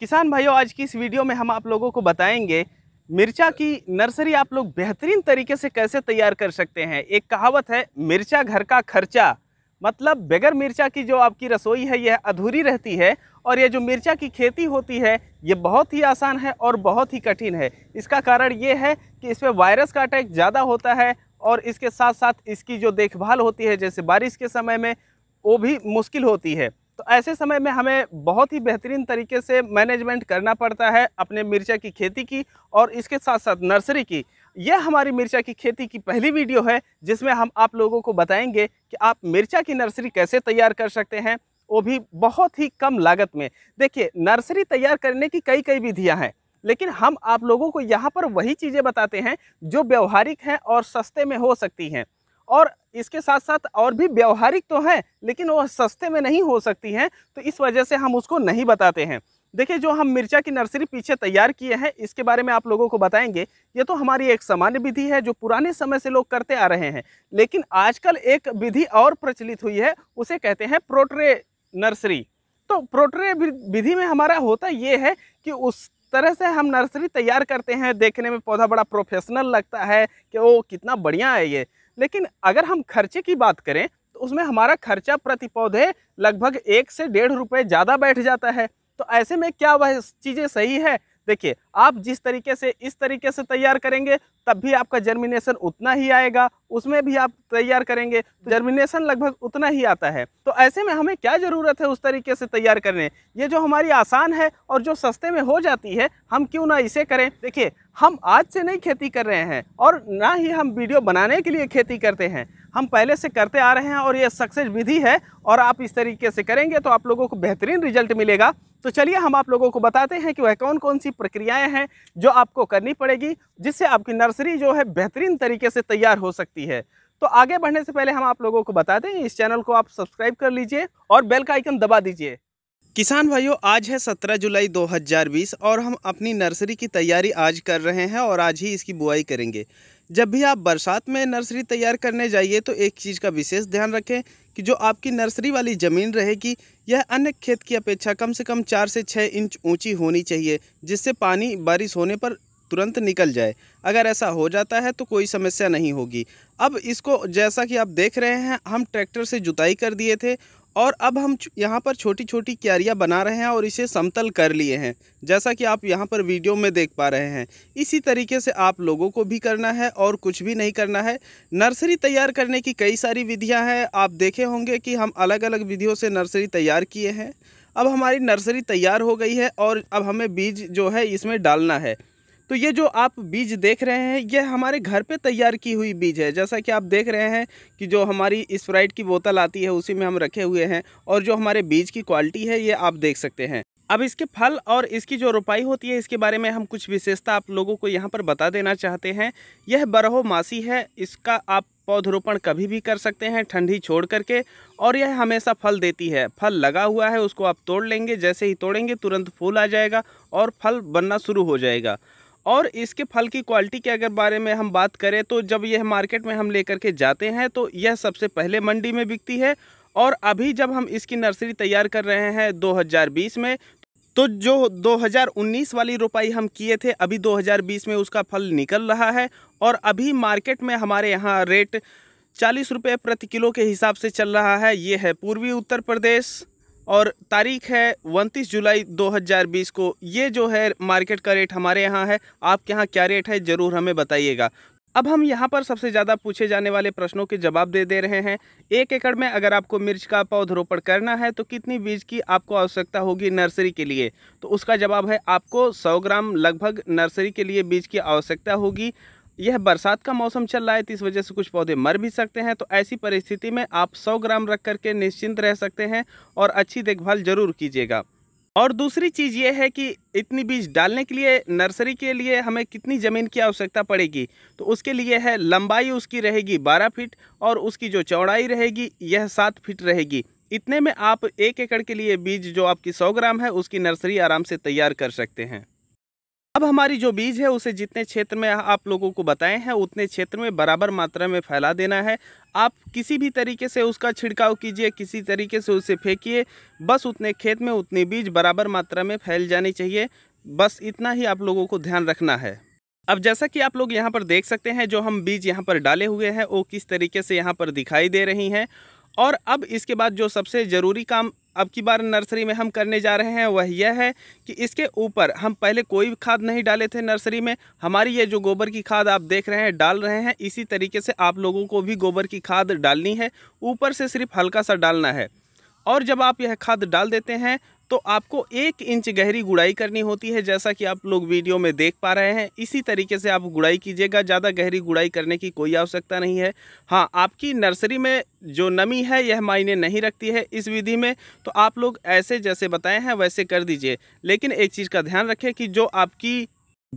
किसान भाइयों आज की इस वीडियो में हम आप लोगों को बताएंगे मिर्चा की नर्सरी आप लोग बेहतरीन तरीके से कैसे तैयार कर सकते हैं एक कहावत है मिर्चा घर का खर्चा मतलब बगैर मिर्चा की जो आपकी रसोई है यह अधूरी रहती है और यह जो मिर्चा की खेती होती है ये बहुत ही आसान है और बहुत ही कठिन है इसका कारण ये है कि इसमें वायरस का अटैक ज़्यादा होता है और इसके साथ साथ इसकी जो देखभाल होती है जैसे बारिश के समय में वो भी मुश्किल होती है तो ऐसे समय में हमें बहुत ही बेहतरीन तरीके से मैनेजमेंट करना पड़ता है अपने मिर्चा की खेती की और इसके साथ साथ नर्सरी की यह हमारी मिर्चा की खेती की पहली वीडियो है जिसमें हम आप लोगों को बताएंगे कि आप मिर्चा की नर्सरी कैसे तैयार कर सकते हैं वो भी बहुत ही कम लागत में देखिए नर्सरी तैयार करने की कई कई विधियाँ हैं लेकिन हम आप लोगों को यहाँ पर वही चीज़ें बताते हैं जो व्यवहारिक हैं और सस्ते में हो सकती हैं और इसके साथ साथ और भी व्यवहारिक तो हैं लेकिन वह सस्ते में नहीं हो सकती हैं तो इस वजह से हम उसको नहीं बताते हैं देखिए जो हम मिर्चा की नर्सरी पीछे तैयार किए हैं इसके बारे में आप लोगों को बताएंगे ये तो हमारी एक सामान्य विधि है जो पुराने समय से लोग करते आ रहे हैं लेकिन आजकल एक विधि और प्रचलित हुई है उसे कहते हैं प्रोट्रे नर्सरी तो प्रोट्रे विधि में हमारा होता ये है कि उस तरह से हम नर्सरी तैयार करते हैं देखने में पौधा बड़ा प्रोफेशनल लगता है कि वो कितना बढ़िया है ये लेकिन अगर हम खर्चे की बात करें तो उसमें हमारा खर्चा प्रति पौधे लगभग एक से डेढ़ रुपये ज़्यादा बैठ जाता है तो ऐसे में क्या वह चीज़ें सही है देखिए आप जिस तरीके से इस तरीके से तैयार करेंगे तब भी आपका जर्मिनेशन उतना ही आएगा उसमें भी आप तैयार करेंगे तो जर्मिनेशन लगभग उतना ही आता है तो ऐसे में हमें क्या ज़रूरत है उस तरीके से तैयार करने ये जो हमारी आसान है और जो सस्ते में हो जाती है हम क्यों ना इसे करें देखिए हम आज से नहीं खेती कर रहे हैं और ना ही हम वीडियो बनाने के लिए खेती करते हैं हम पहले से करते आ रहे हैं और ये सक्सेस विधि है और आप इस तरीके से करेंगे तो आप लोगों को बेहतरीन रिजल्ट मिलेगा तो चलिए हम आप लोगों को बताते हैं कि वह कौन कौन सी प्रक्रियाएं हैं जो आपको करनी पड़ेगी जिससे आपकी नर्सरी जो है बेहतरीन तरीके से तैयार हो सकती है तो आगे बढ़ने से पहले हम आप लोगों को बताते हैं इस चैनल को आप सब्सक्राइब कर लीजिए और बेल का आइकन दबा दीजिए किसान भाइयों आज है 17 जुलाई 2020 और हम अपनी नर्सरी की तैयारी आज कर रहे हैं और आज ही इसकी बुआई करेंगे जब भी आप बरसात में नर्सरी तैयार करने जाइए तो एक चीज़ का विशेष ध्यान रखें कि जो आपकी नर्सरी वाली ज़मीन रहेगी यह अन्य खेत की अपेक्षा कम से कम चार से छः इंच ऊंची होनी चाहिए जिससे पानी बारिश होने पर तुरंत निकल जाए अगर ऐसा हो जाता है तो कोई समस्या नहीं होगी अब इसको जैसा कि आप देख रहे हैं हम ट्रैक्टर से जुताई कर दिए थे और अब हम यहाँ पर छोटी छोटी क्यारियाँ बना रहे हैं और इसे समतल कर लिए हैं जैसा कि आप यहाँ पर वीडियो में देख पा रहे हैं इसी तरीके से आप लोगों को भी करना है और कुछ भी नहीं करना है नर्सरी तैयार करने की कई सारी विधियाँ हैं आप देखे होंगे कि हम अलग अलग विधियों से नर्सरी तैयार किए हैं अब हमारी नर्सरी तैयार हो गई है और अब हमें बीज जो है इसमें डालना है तो ये जो आप बीज देख रहे हैं ये हमारे घर पे तैयार की हुई बीज है जैसा कि आप देख रहे हैं कि जो हमारी स्प्राइट की बोतल आती है उसी में हम रखे हुए हैं और जो हमारे बीज की क्वालिटी है ये आप देख सकते हैं अब इसके फल और इसकी जो रोपाई होती है इसके बारे में हम कुछ विशेषता आप लोगों को यहाँ पर बता देना चाहते हैं यह बरहो मासी है इसका आप पौधरोपण कभी भी कर सकते हैं ठंडी छोड़ करके और यह हमेशा फल देती है फल लगा हुआ है उसको आप तोड़ लेंगे जैसे ही तोड़ेंगे तुरंत फूल आ जाएगा और फल बनना शुरू हो जाएगा और इसके फल की क्वालिटी के अगर बारे में हम बात करें तो जब यह मार्केट में हम लेकर के जाते हैं तो यह सबसे पहले मंडी में बिकती है और अभी जब हम इसकी नर्सरी तैयार कर रहे हैं 2020 में तो जो 2019 वाली रोपाई हम किए थे अभी 2020 में उसका फल निकल रहा है और अभी मार्केट में हमारे यहाँ रेट चालीस रुपये प्रति किलो के हिसाब से चल रहा है ये है पूर्वी उत्तर प्रदेश और तारीख है उनतीस जुलाई 2020 को ये जो है मार्केट का रेट हमारे यहाँ है आपके यहाँ क्या रेट है ज़रूर हमें बताइएगा अब हम यहाँ पर सबसे ज़्यादा पूछे जाने वाले प्रश्नों के जवाब दे दे रहे हैं एक एकड़ में अगर आपको मिर्च का पौधरोपण करना है तो कितनी बीज की आपको आवश्यकता होगी नर्सरी के लिए तो उसका जवाब है आपको सौ ग्राम लगभग नर्सरी के लिए बीज की आवश्यकता होगी यह बरसात का मौसम चल रहा है तो इस वजह से कुछ पौधे मर भी सकते हैं तो ऐसी परिस्थिति में आप 100 ग्राम रख करके निश्चिंत रह सकते हैं और अच्छी देखभाल ज़रूर कीजिएगा और दूसरी चीज़ ये है कि इतनी बीज डालने के लिए नर्सरी के लिए हमें कितनी ज़मीन की आवश्यकता पड़ेगी तो उसके लिए है लंबाई उसकी रहेगी 12 फीट और उसकी जो चौड़ाई रहेगी यह सात फीट रहेगी इतने में आप एक एकड़ के लिए बीज जो आपकी 100 ग्राम है उसकी नर्सरी आराम से तैयार कर सकते हैं अब हमारी जो बीज है उसे जितने क्षेत्र में आप लोगों को बताए हैं उतने क्षेत्र में बराबर मात्रा में फैला देना है आप किसी भी तरीके से उसका छिड़काव कीजिए किसी तरीके से उसे फेंकिए बस उतने खेत में उतने बीज बराबर मात्रा में फैल जानी चाहिए बस इतना ही आप लोगों को ध्यान रखना है अब जैसा कि आप लोग यहाँ पर देख सकते हैं जो हम बीज यहाँ पर डाले हुए हैं वो किस तरीके से यहाँ पर दिखाई दे रही हैं और अब इसके बाद जो सबसे ज़रूरी काम अब की बार नर्सरी में हम करने जा रहे हैं वह यह है कि इसके ऊपर हम पहले कोई खाद नहीं डाले थे नर्सरी में हमारी ये जो गोबर की खाद आप देख रहे हैं डाल रहे हैं इसी तरीके से आप लोगों को भी गोबर की खाद डालनी है ऊपर से सिर्फ हल्का सा डालना है और जब आप यह खाद डाल देते हैं तो आपको एक इंच गहरी गुड़ाई करनी होती है जैसा कि आप लोग वीडियो में देख पा रहे हैं इसी तरीके से आप गुड़ाई कीजिएगा ज़्यादा गहरी गुड़ाई करने की कोई आवश्यकता नहीं है हाँ आपकी नर्सरी में जो नमी है यह मायने नहीं रखती है इस विधि में तो आप लोग ऐसे जैसे बताए हैं वैसे कर दीजिए लेकिन एक चीज़ का ध्यान रखें कि जो आपकी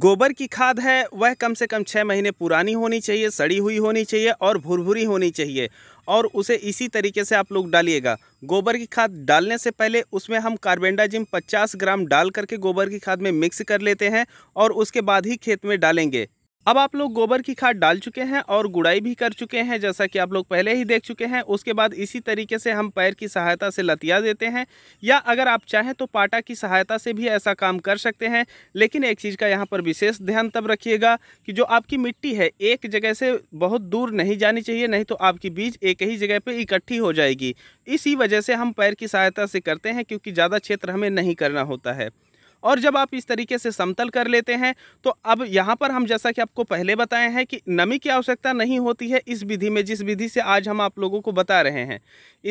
गोबर की खाद है वह कम से कम छः महीने पुरानी होनी चाहिए सड़ी हुई होनी चाहिए और भुरभुरी होनी चाहिए और उसे इसी तरीके से आप लोग डालिएगा गोबर की खाद डालने से पहले उसमें हम कार्बेंडाजिम 50 ग्राम डाल करके गोबर की खाद में मिक्स कर लेते हैं और उसके बाद ही खेत में डालेंगे अब आप लोग गोबर की खाद डाल चुके हैं और गुड़ाई भी कर चुके हैं जैसा कि आप लोग पहले ही देख चुके हैं उसके बाद इसी तरीके से हम पैर की सहायता से लतिया देते हैं या अगर आप चाहें तो पाटा की सहायता से भी ऐसा काम कर सकते हैं लेकिन एक चीज़ का यहाँ पर विशेष ध्यान तब रखिएगा कि जो आपकी मिट्टी है एक जगह से बहुत दूर नहीं जानी चाहिए नहीं तो आपकी बीज एक ही जगह पर इकट्ठी हो जाएगी इसी वजह से हम पैर की सहायता से करते हैं क्योंकि ज़्यादा क्षेत्र हमें नहीं करना होता है और जब आप इस तरीके से समतल कर लेते हैं तो अब यहाँ पर हम जैसा कि आपको पहले बताए हैं कि नमी की आवश्यकता नहीं होती है इस विधि में जिस विधि से आज हम आप लोगों को बता रहे हैं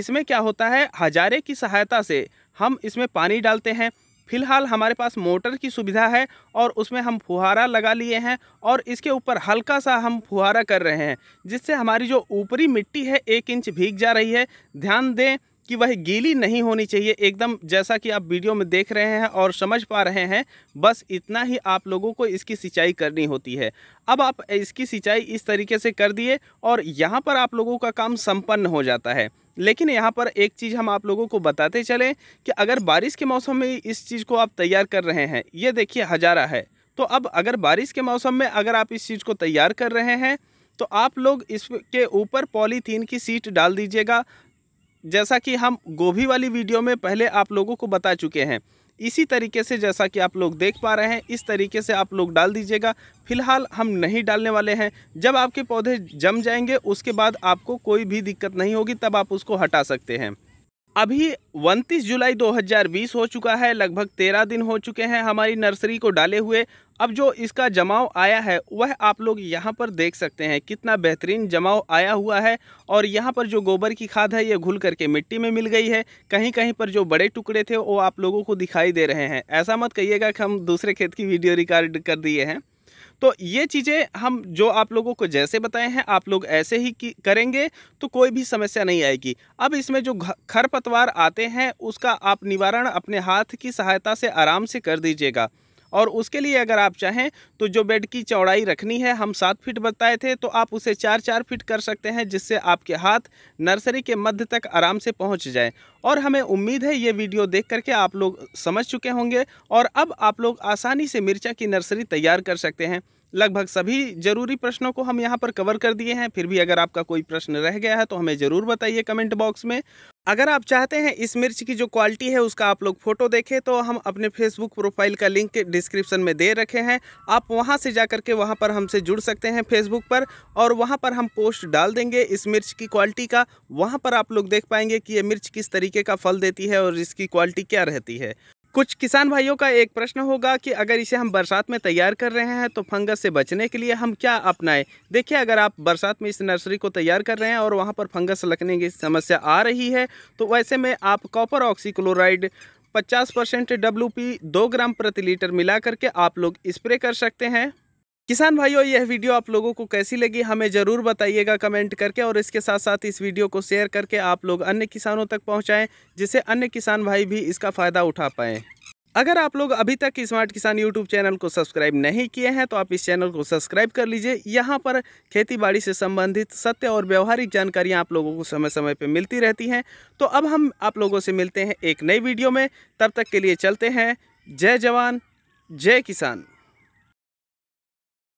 इसमें क्या होता है हजारे की सहायता से हम इसमें पानी डालते हैं फिलहाल हमारे पास मोटर की सुविधा है और उसमें हम फुहारा लगा लिए हैं और इसके ऊपर हल्का सा हम फुहारा कर रहे हैं जिससे हमारी जो ऊपरी मिट्टी है एक इंच भीग जा रही है ध्यान दें कि वह गीली नहीं होनी चाहिए एकदम जैसा कि आप वीडियो में देख रहे हैं और समझ पा रहे हैं बस इतना ही आप लोगों को इसकी सिंचाई करनी होती है अब आप इसकी सिंचाई इस तरीके से कर दिए और यहाँ पर आप लोगों का काम संपन्न हो जाता है लेकिन यहाँ पर एक चीज़ हम आप लोगों को बताते चलें कि अगर बारिश के मौसम में इस चीज़ को आप तैयार कर रहे हैं ये देखिए हजारा है तो अब अगर बारिश के मौसम में अगर आप इस चीज़ को तैयार कर रहे हैं तो आप लोग इसके ऊपर पॉलीथीन की सीट डाल दीजिएगा जैसा कि हम गोभी वाली वीडियो में पहले आप लोगों को बता चुके हैं इसी तरीके से जैसा कि आप लोग देख पा रहे हैं इस तरीके से आप लोग डाल दीजिएगा फिलहाल हम नहीं डालने वाले हैं जब आपके पौधे जम जाएंगे उसके बाद आपको कोई भी दिक्कत नहीं होगी तब आप उसको हटा सकते हैं अभी 29 जुलाई 2020 हो चुका है लगभग 13 दिन हो चुके हैं हमारी नर्सरी को डाले हुए अब जो इसका जमाव आया है वह आप लोग यहाँ पर देख सकते हैं कितना बेहतरीन जमाव आया हुआ है और यहाँ पर जो गोबर की खाद है ये घुल करके मिट्टी में मिल गई है कहीं कहीं पर जो बड़े टुकड़े थे वो आप लोगों को दिखाई दे रहे हैं ऐसा मत कहिएगा कि हम दूसरे खेत की वीडियो रिकॉर्ड कर दिए हैं तो ये चीज़ें हम जो आप लोगों को जैसे बताए हैं आप लोग ऐसे ही करेंगे तो कोई भी समस्या नहीं आएगी अब इसमें जो खरपतवार आते हैं उसका आप निवारण अपने हाथ की सहायता से आराम से कर दीजिएगा और उसके लिए अगर आप चाहें तो जो बेड की चौड़ाई रखनी है हम सात फीट बताए थे तो आप उसे चार चार फीट कर सकते हैं जिससे आपके हाथ नर्सरी के मध्य तक आराम से पहुँच जाए और हमें उम्मीद है ये वीडियो देख करके आप लोग समझ चुके होंगे और अब आप लोग आसानी से मिर्चा की नर्सरी तैयार कर सकते हैं लगभग सभी ज़रूरी प्रश्नों को हम यहाँ पर कवर कर दिए हैं फिर भी अगर आपका कोई प्रश्न रह गया है तो हमें ज़रूर बताइए कमेंट बॉक्स में अगर आप चाहते हैं इस मिर्च की जो क्वालिटी है उसका आप लोग फ़ोटो देखें तो हम अपने फेसबुक प्रोफाइल का लिंक डिस्क्रिप्शन में दे रखे हैं आप वहां से जा के वहां पर हमसे जुड़ सकते हैं फेसबुक पर और वहां पर हम पोस्ट डाल देंगे इस मिर्च की क्वालिटी का वहां पर आप लोग देख पाएंगे कि ये मिर्च किस तरीके का फल देती है और इसकी क्वालिटी क्या रहती है कुछ किसान भाइयों का एक प्रश्न होगा कि अगर इसे हम बरसात में तैयार कर रहे हैं तो फंगस से बचने के लिए हम क्या अपनाएं देखिए अगर आप बरसात में इस नर्सरी को तैयार कर रहे हैं और वहाँ पर फंगस लगने की समस्या आ रही है तो वैसे में आप कॉपर ऑक्सीक्लोराइड 50 परसेंट डब्ल्यू दो ग्राम प्रति लीटर मिला करके आप लोग स्प्रे कर सकते हैं किसान भाइयों यह वीडियो आप लोगों को कैसी लगी हमें ज़रूर बताइएगा कमेंट करके और इसके साथ साथ इस वीडियो को शेयर करके आप लोग अन्य किसानों तक पहुंचाएं जिससे अन्य किसान भाई भी इसका फ़ायदा उठा पाएँ अगर आप लोग अभी तक स्मार्ट किसान यूट्यूब चैनल को सब्सक्राइब नहीं किए हैं तो आप इस चैनल को सब्सक्राइब कर लीजिए यहाँ पर बाड़ी से संबंधित सत्य और व्यवहारिक जानकारियाँ आप लोगों को समय समय पर मिलती रहती हैं तो अब हम आप लोगों से मिलते हैं एक नई वीडियो में तब तक के लिए चलते हैं जय जवान जय किसान